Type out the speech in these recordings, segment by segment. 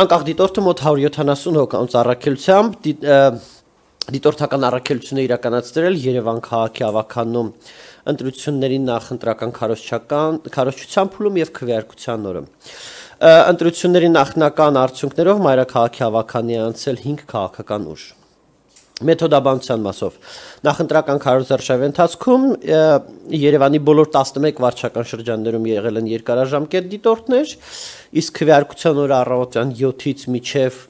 անկախ դիտորդը մոտ 170 հոկանոց առաքելությամբ դիտ, դիտորդական առաքելությունը իրականացրել Երևան քաղաքի ավականնում ընտրությունների նախընտրական քարոշչական քարոշչության փուլում եւ քվեարկության օրը ընտրությունների նախնական արդյունքներով մայրաքաղաքի ավականի անցել 5 քաղաքական ուժ մեթոդաբանության մասով նախընտրական քարոզարշավի ընթացքում Երևանի բոլոր 11 վարչական շրջաններում եղել են երկարաժամկետ դիտորդներ, իսկ քվեարկության օրը առավոտյան 7-ից միջև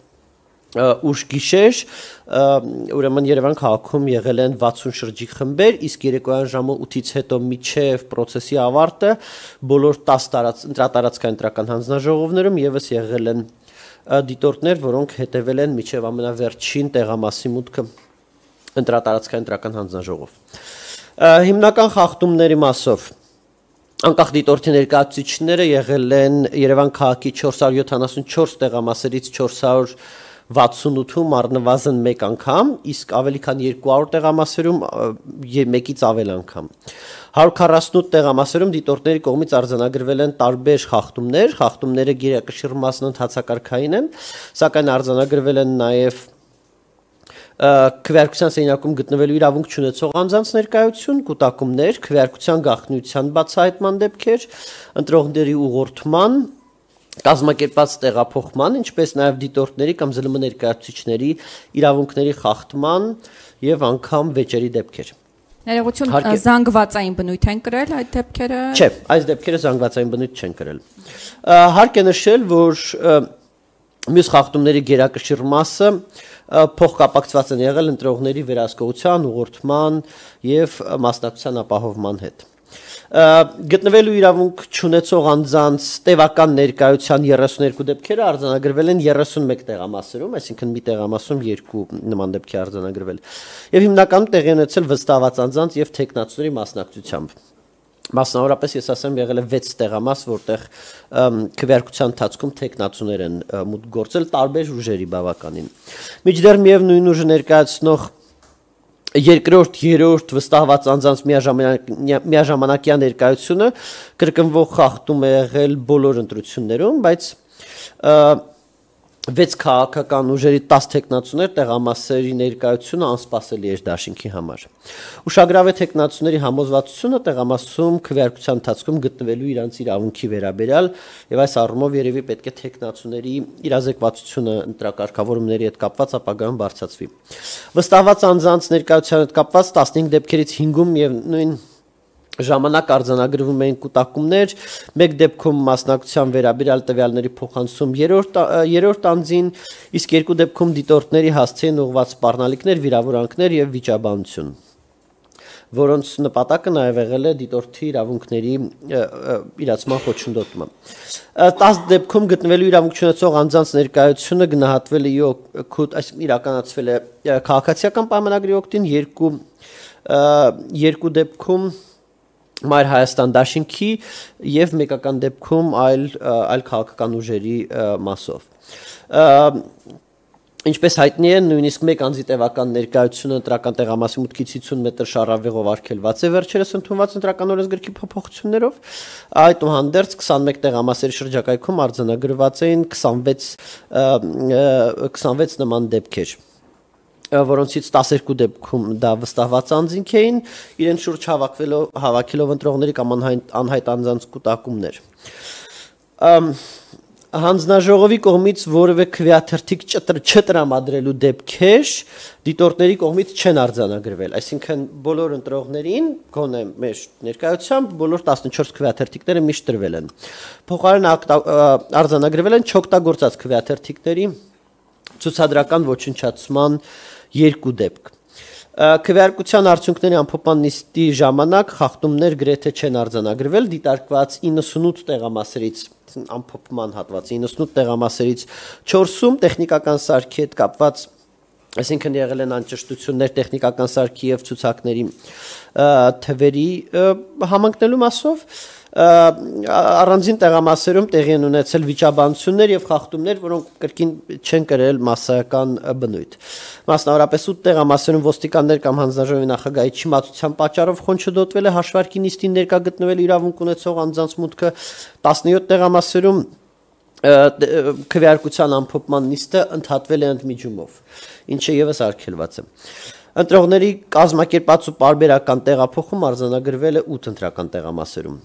ուշ գիշեր ուրեմն Երևան քաղաքում եղել են 60 շրջիկ խմբեր, իսկ երեկոյան ժամը 8-ից հետո միջև process-ի ավարտը բոլոր 10 տարած ընտրատարածքային ընտրական հանձնաժողովներում եւս եղել են 10 դիտորդներ, որոնք հետևել են միջև ամենավերջին տեղամասի մուտքը ընտրատարածքային ընտրական հանձնաժողով։ Հիմնական խախտումների մասով Անկախ դիտորդի ներկայացուցիչները եղել են Երևան քաղաքի 474 տեղամասերից 400 68-ում առնվազն 1 անգամ, իսկ ավելի քան 200 տեղամասերում 1-ից ավել անգամ։ 148 տեղամասերում դիտորդների կողմից արձանագրվել են տարբեր խախտումներ, խախտումները գերակշիռ մասնընթացակարգային են, սակայն արձանագրվել են նաև քվեարկության սենյակում գտնվելու իրավունք չունեցող անձանց ներկայություն, կൂട്ടակումներ, քվեարկության գաղտնիության բացահայտման դեպքեր, ընտրողների ուղղորդման, կազմակերպած տեղափոխման, ինչպես նաև դիտորդների կամ ԶԼՄ ներկայացուցիչների իրավունքների խախտման եւ անգամ վեճերի դեպքեր։ Ներողություն, զանգվածային բնույթ են կրել այդ դեպքերը։ Չէ, այս դեպքերը զանգվածային բնույթ չեն կրել։ Հարկ է նշել, որ մյուս խախտումների գերակշիռ մասը փոխկապակցված են եղել ընտրողների վերահսկողության, ուղղորդման եւ մասնակցության ապահովման հետ։ Գտնվելու իրավունք չունեցող անձանց տևական ներկայության 32 դեպքերը արձանագրվել են 31 տեղամասերում, այսինքն մի տեղամասում երկու նման դեպքի արձանագրվել։ Եվ հիմնականում տեղի ունեցել վստահված անձանց եւ տեխնացուների մասնակցությամբ մասնավորապես ես ասեմ եղել է 6 տեղամաս, որտեղ քվեարկության ընթացքում տեխնացուներ են մուտք գործել տարբեր ուժերի բավականին։ Միջդեռ միևնույն ուժը ներկայացնող երկրորդ, երրորդ վստահված անձանց միաժամանակ միաժամանակյա ներկայությունը կրկնվող խախտում է եղել բոլոր ընտրություններում, բայց և, վեց քաղաքական ուժերի 10 տեխնացուներ տեղամասերի ներկայությունը անսպասելի էր դաշինքի համար։ Ուշագրավ է տեխնացուների համոզվածությունը տեղամասում քվեարկության ընթացքում գտնվելու իրանց իրավունքի վերաբերյալ եւ այս առումով երևի պետք է տեխնացուների իրազեկվածությունը ընտրակարգավորումների հետ կապված ապագայում բարձրացվի։ Վստահված անձանց ներկայության հետ կապված 15 դեպքերից 5-ում եւ նույն ժամանակ արձանագրվում էին կուտակումներ, մեկ դեպքում մասնակցության վերաբերյալ տվյալների փոխանցում երրորդ երրորդ անձին, իսկ երկու դեպքում դիտորդների հասցեին ուղված սպառնալիքներ, վիրավորանքներ եւ վիճաբանություն որոնց նպատակը նաև եղել է դիտորդի իրավունքների իրացման խոչընդոտումը։ 10 դեպքում գտնվելու իրավունք ունեցող անձանց ներկայությունը գնահատվել է օգուտ, այս իրականացվել է քաղաքացիական պայմանագրի օգտին երկու երկու դեպքում Մայր Հայաստան Դաշինքի եւ մեկական դեպքում այլ այլ քաղաքական ուժերի մասով Ինչպես հայտնի է, նույնիսկ մեկ անձի տևական ներկայությունը ընտրական տեղամասի մուտքից 50 մետր շարավեղով արգելված է վերջերս ընդունված ընտրական օրենսգրքի փոփոխություններով։ Այդուհանդերձ 21 տեղամասերի շրջակայքում արձանագրված էին 26 26 նման դեպքեր որոնցից 12 դեպքում դա վստահված անձինք էին, իրեն շուրջ հավաքվելով հավաքելով ընտրողների կամ անհայտ անհայտ անձանց կուտակումներ։ Ամ հանձնաժողովի կողմից որևէ քվեաթերթիկ չտրամադրելու դեպքեր դիտորդների կողմից չեն արձանագրվել, այսինքն բոլոր ընտրողներին գոնե մեր ներկայությամբ բոլոր 14 քվեաթերթիկները միշտ տրվել են։ Փոխարեն արձանագրվել են չօգտագործած քվեաթերթիկների ցուցադրական ոչնչացման ոչ երկու դեպք։ Քվեարկության արդյունքների ամփոփման նիստի ժամանակ խախտումներ գրեթե չեն արձանագրվել դիտարկված 98 տեղամասերից ամփոփման հատվածի 98 տեղամասերից 4-ում տեխնիկական սարքի հետ կապված այսինքն եղել են անճշտություններ տեխնիկական սարքի եւ ցուցակների թվերի համընկնելու մասով առանձին տեղամասերում տեղի են ունեցել վիճաբանություններ եւ խախտումներ, որոնք կրկին չեն կրել massական բնույթ։ Մասնավորապես 8 տեղամասերում ոստիկաններ կամ հանձնաժողովի նախագահի չիմացության պատճառով խոնչը դոտվել է հաշվարկի նիստին ներկա գտնվել իրավունք ունեցող անձանց մուտքը 17 տեղամասերում Դե, քվեարկության ամփոփման նիստը ընդհատվել է ընդմիջումով, ինչը եւս արգելված է։ Ընտրողների կազմակերպած ու պարբերական տեղափոխում արձանագրվել է 8 ընտրական տեղամասերում։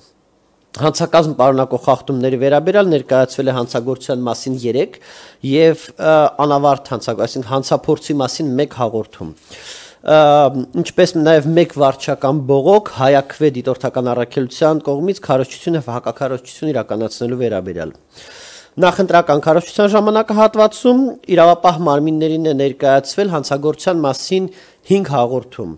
Հանցակազմ պարունակող խախտումների վերաբերյալ ներկայացվել է հանցագործության մասին 3 եւ անավարտ հանցակ, այսինքն հանցափորձի մասին 1 հաղորդում։ Ինչպես նաև մեկ վարչական բողոք հայակվե դիտորդական առաքելության կողմից քարոշչություն եւ հակակարոշչություն իրականացնելու վերաբերյալ։ Ա, Նախընտրական քարոշչության ժամանակահատվածում իրավապահ մարմիններին է ներկայացվել հանցագործության մասին 5 հաղորդում։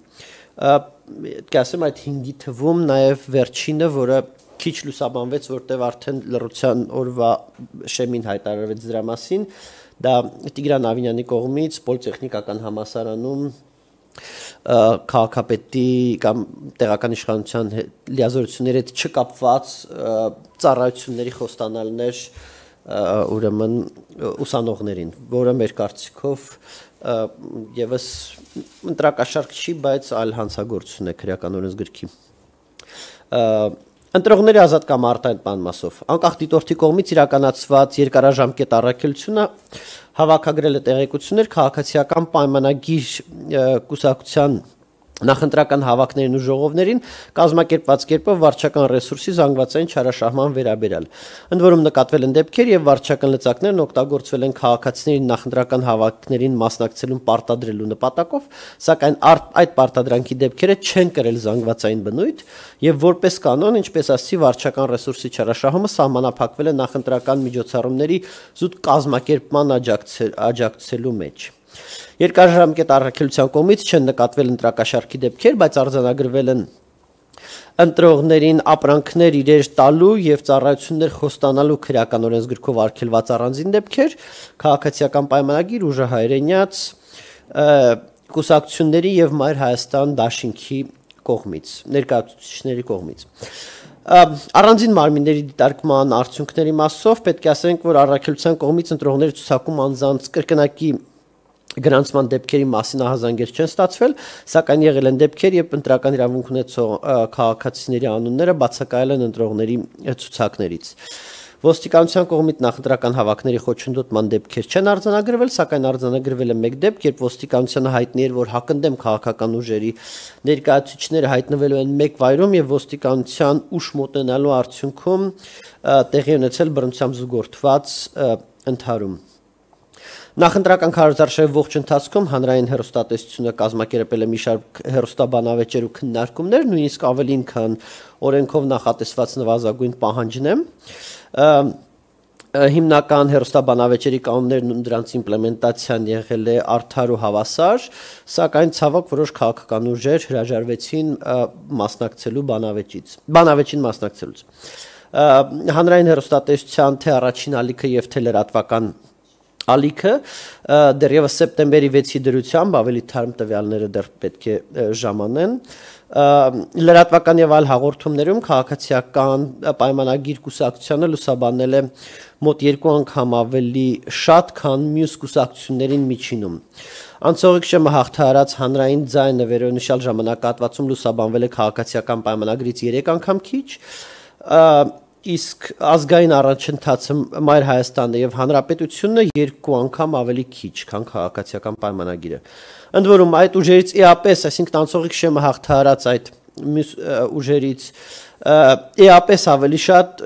Պետք է ասեմ այդ 5-ի թվում նաև վերջինը, որը քիչ լուսաբանվեց, որտեղ արդեն լրության օրվա շեմին հայտարարվեց դրա մասին, դա Տիգրան Ավինյանի կողմից Պոլիտեխնիկական համալսարանում քաղաքապետի կամ տեղական իշխանության լիազորությունների հետ չկապված ծառայությունների խոստանալներ, և, ուրեմն ուսանողներին, որը մեր կարծիքով եւս ընտրակաշարք չի, բայց այլ հանցագործություն է քրեական օրենսգրքի։ Ընտրողների ազատ կամ արտային պանմասով անկախ դիտորդի կողմից իրականացված երկարաժամկետ առաքելությունը հավաքագրել է տեղեկություններ քաղաքացիական պայմանագիր կուսակցության նախընտրական հավաքներին ու ժողովներին կազմակերպված կերպով վարչական ռեսուրսի զանգվածային չարաշահման վերաբերալ։ Ընդ որում նկատվել են դեպքեր, եւ վարչական լծակներն օգտագործվել են քաղաքացիներին նախընտրական հավաքներին մասնակցելուն պարտադրելու նպատակով, սակայն այդ պարտադրանքի դեպքերը չեն կրել զանգվածային բնույթ եւ որպես կանոն, ինչպես ասացի, վարչական ռեսուրսի չարաշահումը սահմանափակվել է նախընտրական միջոցառումների զուտ կազմակերպման աջակցելու մեջ։ աջակ Երկարաժամկետ առաքելության կողմից չեն նկատվել ընտրակաշառքի դեպքեր, բայց արձանագրվել են ընտրողներին ապրանքներ իրեր տալու եւ ծառայություններ խոստանալու քրեական օրենսգրքով արգելված առանձին դեպքեր, քաղաքացիական պայմանագիր ուժը հայրենյաց կուսակցությունների եւ Մայր Հայաստան դաշինքի կողմից, ներկայացուցիչների կողմից։ Առանձին մարմինների դիտարկման արդյունքների մասով պետք է ասենք, որ առաքելության կողմից ընտրողները ցուցակում անձանց կրկնակի գրանցման դեպքերի մասին ահազանգեր չեն ստացվել, սակայն եղել են դեպքեր, երբ ընտրական իրավունք ունեցող քաղաքացիների անունները բացակայել են ընտրողների ցուցակներից։ Ոստիկանության կողմից նախընտրական հավաքների խոչընդոտման դեպքեր չեն արձանագրվել, սակայն արձանագրվել է մեկ դեպք, երբ ոստիկանությունը հայտնի էր, որ հակնդեմ քաղաքական ուժերի ներկայացուցիչները հայտնվելու են մեկ վայրում եւ ոստիկանության ուշ մոտենալու արդյունքում տեղի ունեցել բռնությամբ զուգորդված ընդհարում։ Նախընտրական քարոզարշավի ողջ ընթացքում հանրային հերոստատեսությունը կազմակերպել է մի շարք հերոստաբանավեճեր ու քննարկումներ, նույնիսկ ավելին, քան օրենքով նախատեսված նվազագույն պահանջն է։ Հիմնական հերոստաբանավեճերի կանոններն ու դրանց իմպլեմենտացիան եղել է արդար ու հավասար, սակայն ցավոք որոշ քաղաքական ուժեր հրաժարվեցին մասնակցելու բանավեճից։ Բանավեճին մասնակցելուց։ Հանրային հերոստատեսության թե առաջին ալիքը եւ թե լրատվական ալիքը դեռևս սեպտեմբերի 6-ի դրությամբ ավելի թարմ տվյալները դեռ պետք է ժամանեն լրատվական եւ այլ հաղորդումներում քաղաքացիական պայմանագիր կուսակցությունը լուսաբանել է մոտ երկու անգամ ավելի շատ, քան մյուս կուսակցություններին միջինում։ Անցողիկ շեմը հաղթահարած հանրային ձայնը վերոնշյալ ժամանակահատվածում լուսաբանվել է քաղաքացիական պայմանագրից 3 անգամ քիչ, իսկ ազգային առաջընթացը Մայր Հայաստանը եւ Հանրապետությունը երկու անգամ ավելի քիչ, քան քաղաքացիական պայմանագիրը։ Ընդ որում այդ ուժերից իապես, այսինքն անցողիկ շեմը հաղթահարած այդ ուժերից իապես ավելի շատ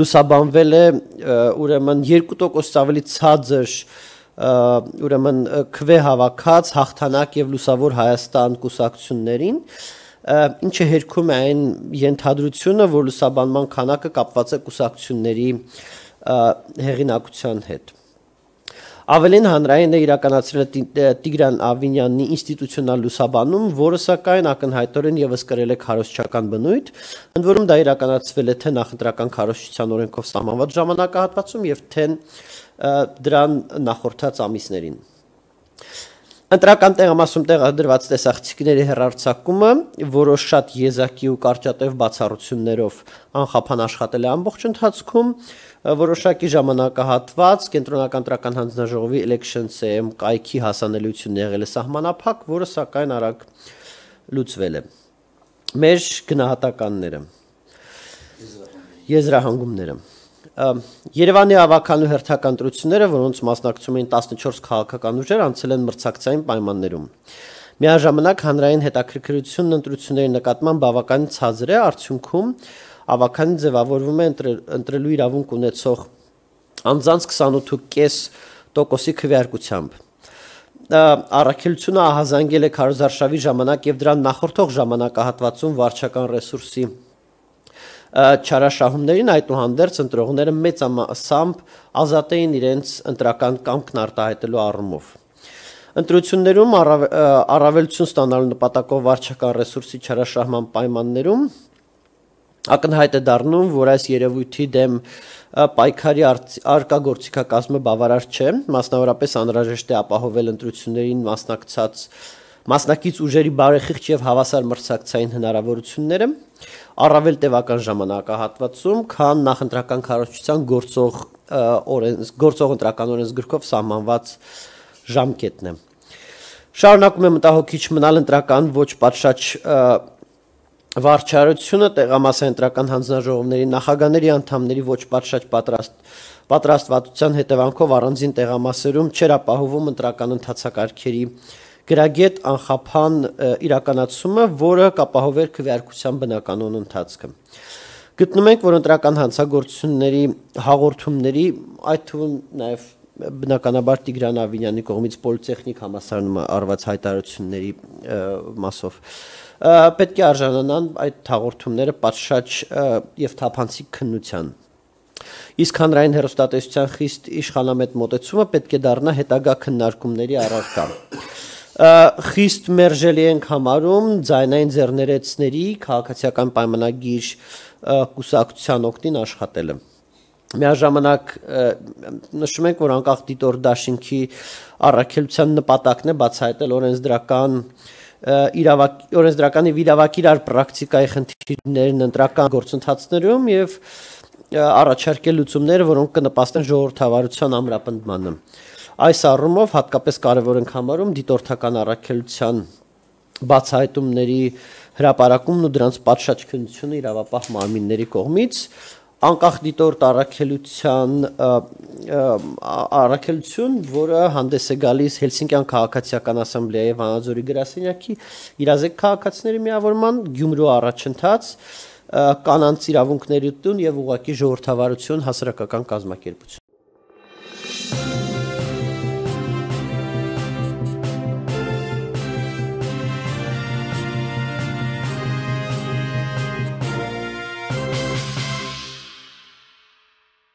լուսաբանվել է ուրեմն 2%-ից ավելի ցածր ուրեմն քվե հավաքած հաղթանակ եւ լուսավոր Հայաստան կուսակցություններին ինչը հերքում է այն ընդհանրությունը, որ լուսաբանման քանակը կապված է կուսակցությունների հեղինակության հետ։ Ավելին հանրային է իրականացրել Տիգրան Ավինյանի ինստիտուցիոնալ լուսաբանում, որը սակայն ակնհայտորեն եւս կրել է քարոշչական բնույթ, ընդ որում դա իրականացվել է թե նախընտրական քարոշչության օրենքով սահմանված ժամանակահատվածում եւ թե դրան նախորդած ամիսներին։ Ա, Ընտրական տեղամասում տեղադրված տեսախցիկների հերարցակումը, որոշ շատ եզակի ու կարճատև բացառություններով անխափան աշխատել է ամբողջ ընթացքում, որոշակի ժամանակահատված կենտրոնական տրական հանձնաժողովի election.cm կայքի հասանելիությունն եղել է սահմանափակ, որը սակայն արագ լուծվել է։ Մեր գնահատականները։ Եզրահանգումները։ Եզրահանգումները Երևանի ավականու հերթական ընտրությունները, որոնց մասնակցում էին 14 քաղաքական ուժեր, անցել են մրցակցային պայմաններում։ Միաժամանակ հանրային հետաքրքրությունն ընտրությունների նկատմամբ բավականին ցածր է, արդյունքում ավականին ձևավորվում է ընտրելու իրավունք ունեցող անձանց 28.5%-ի քվեարկությամբ։ Առաքելությունը ահազանգել է քարոզարշավի ժամանակ եւ դրան նախորդող ժամանակահատվածում վարչական ռեսուրսի չարաշահումներին այդուհանդերձ ընտրողները մեծամասամբ ազատ էին իրենց ընտրական կամքն արտահայտելու առումով։ Ընտրություններում առավ, առավելություն ստանալու նպատակով վարչական ռեսուրսի չարաշահման պայմաններում ակնհայտ է դառնում, որ այս երևույթի դեմ պայքարի արկագործիկակազմը բավարար չէ, մասնավորապես անհրաժեշտ է ապահովել ընտրություններին մասնակցած մասնակից ուժերի բարեխիղճ եւ հավասար մրցակցային հնարավորությունները առավել տևական ժամանակահատվածում, քան նախընտրական քարոզչության գործող օրենս գործող ընտրական օրենսգրքով սահմանված ժամկետն է։ Շարունակում է մտահոգիչ մնալ ընտրական ոչ պատշաճ վարչարությունը տեղամասային ընտրական հանձնաժողովների նախագաների անդամների ոչ պատշաճ պատրաստ պատրաստվածության հետևանքով առանձին տեղամասերում չեր ապահովում ընտրական ընթացակարգերի գրագետ անխափան իրականացումը, որը կապահովեր քվեարկության բնականոն ընթացքը։ Գտնում ենք, որ ընտրական հանցագործությունների հաղորդումների, այդ թվում նաև բնականաբար Տիգրան Ավինյանի կողմից Պոլիտեխնիկ համասարանը արված հայտարարությունների մասով պետք է արժանանան այդ հաղորդումները պատշաճ եւ թափանցիկ քննության։ Իսկ հանրային հերոստատեսության խիստ իշխանամետ մոտեցումը պետք է դառնա հետագա քննարկումների առարկա խիստ մերժելի ենք համարում ձայնային ձեռներեցների քաղաքացիական պայմանագիր կուսակցության օկտին աշխատելը։ Միաժամանակ նշում ենք, որ անկախ դիտոր դաշինքի առաքելության նպատակն է բացահայտել օրենսդրական իրավակ օրենսդրականի վիրավակ իրար պրակտիկայի խնդիրներն ընտրական գործընթացներում եւ առաջարկել լուծումներ, որոնք կնպաստեն ժողովրդավարության ամրապնդմանը։ Ա Այս առումով հատկապես կարևոր ենք համարում դիտորդական առաքելության բացահայտումների հրապարակումն ու դրանց պատշաճկունությունը իրավապահ մարմինների կողմից անկախ դիտորդ առաքելության առաքելություն, որը հանդես է գալիս Հելսինկյան քաղաքացիական ասամբլեայի Վանաձորի գրասենյակի իրազեկ քաղաքացիների միավորման Գյումրու առաջընթաց կանանց իրավունքների տուն եւ ուղակի ժողովրդավարություն հասարակական կազմակերպություն